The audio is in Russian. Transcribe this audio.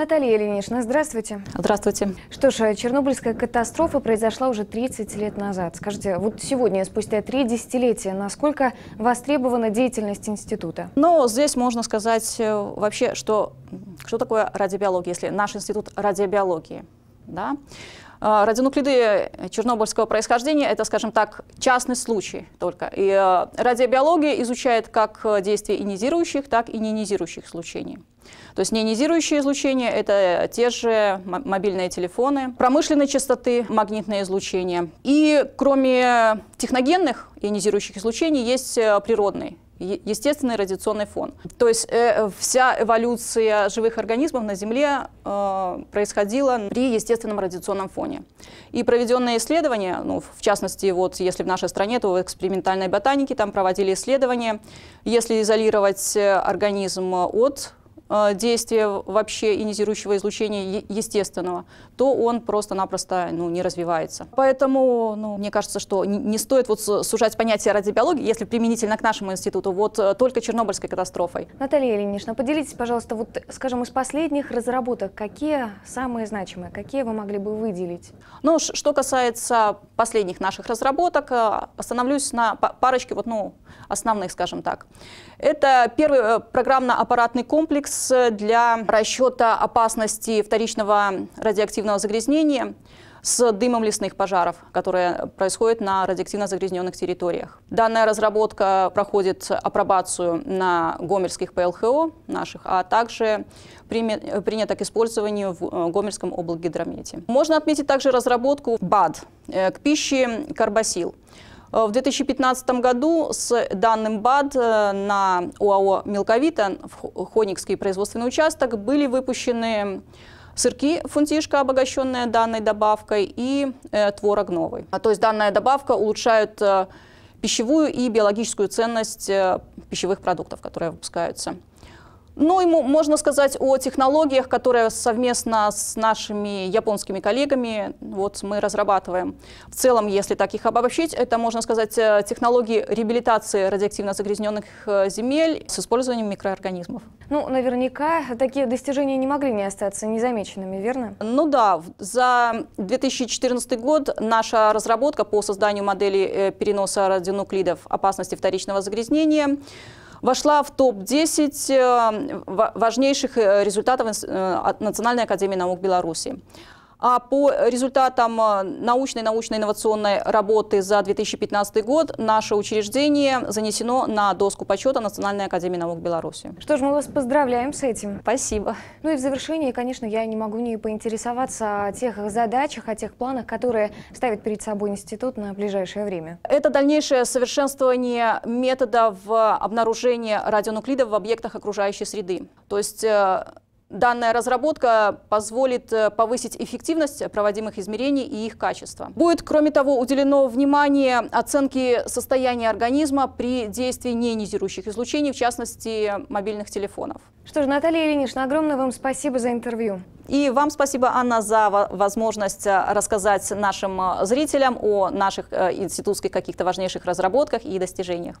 Наталья Ильинична, здравствуйте. Здравствуйте. Что ж, э, Чернобыльская катастрофа произошла уже 30 лет назад. Скажите, вот сегодня, спустя три десятилетия, насколько востребована деятельность института? Ну, здесь можно сказать э, вообще, что, что такое радиобиология, если наш институт радиобиологии. Да? А, Радионуклиды э, чернобыльского происхождения – это, скажем так, частный случай только. И э, радиобиология изучает как э, действие инизирующих, так и неионизирующих излучений. То есть неионизирующие излучения – это те же мобильные телефоны, промышленной частоты магнитное излучение. И кроме техногенных ионизирующих излучений есть природные естественный радиационный фон. То есть э, вся эволюция живых организмов на Земле э, происходила при естественном радиационном фоне. И проведенные исследования, ну, в частности, вот если в нашей стране, то в экспериментальной ботанике там проводили исследования, если изолировать э, организм от Э, действия вообще ионизирующего излучения естественного, то он просто-напросто ну, не развивается. Поэтому ну, мне кажется, что не стоит вот сужать понятие радиобиологии, если применительно к нашему институту, вот э, только Чернобыльской катастрофой. Наталья Ильинична, поделитесь, пожалуйста, вот, скажем, из последних разработок, какие самые значимые, какие вы могли бы выделить? Ну, что касается последних наших разработок, э, остановлюсь на парочке вот, ну, основных, скажем так. Это первый программно-аппаратный комплекс Сейчас э, для расчета опасности вторичного радиоактивного загрязнения с дымом лесных пожаров, которые происходят на радиоактивно загрязненных территориях. Данная разработка проходит апробацию на гомельских ПЛХО наших, а также принята к использованию в э, Гомельском облгидромете. Можно отметить также разработку БАД э, к пище карбасил. Э, в 2015 году с данным БАД э, на УАО «Мелковита» в Хоникский производственный участок были выпущены сырки фунтишка, обогащенные данной добавкой, и э, творог новый. А, то есть данная добавка улучшает пищевую и биологическую ценность пищевых продуктов, которые выпускаются. Ну, ему можно сказать о технологиях, которые совместно с нашими японскими коллегами вот, мы разрабатываем. В целом, если так их обобщить, это, можно сказать, э, технологии реабилитации радиоактивно загрязненных э, земель с использованием микроорганизмов. Ну, наверняка такие достижения не могли не остаться незамеченными, верно? Ну да, за 2014 год наша разработка по созданию модели э, переноса радионуклидов опасности вторичного загрязнения вошла в топ-10 э, важнейших э, результатов э, Национальной академии наук Беларуси. А по результатам а, научной научно-инновационной работы за 2015 год наше учреждение занесено на доску почета Национальной академии наук Беларуси. Что ж, мы вас поздравляем с этим. Спасибо. Ну и в завершении, конечно, я не могу не поинтересоваться о тех задачах, о тех планах, которые ставит перед собой институт на ближайшее время. Это дальнейшее совершенствование методов обнаружения радионуклидов в объектах окружающей среды. То есть э, Данная разработка позволит э, повысить эффективность проводимых измерений и их качество. Будет, кроме того, уделено внимание оценке состояния организма при действии неионизирующих излучений, в частности, мобильных телефонов. Что ж, Наталья Ильинична, огромное вам спасибо за интервью. И вам спасибо, Анна, за возможность э, рассказать нашим э, зрителям о наших институтских каких-то важнейших разработках и достижениях.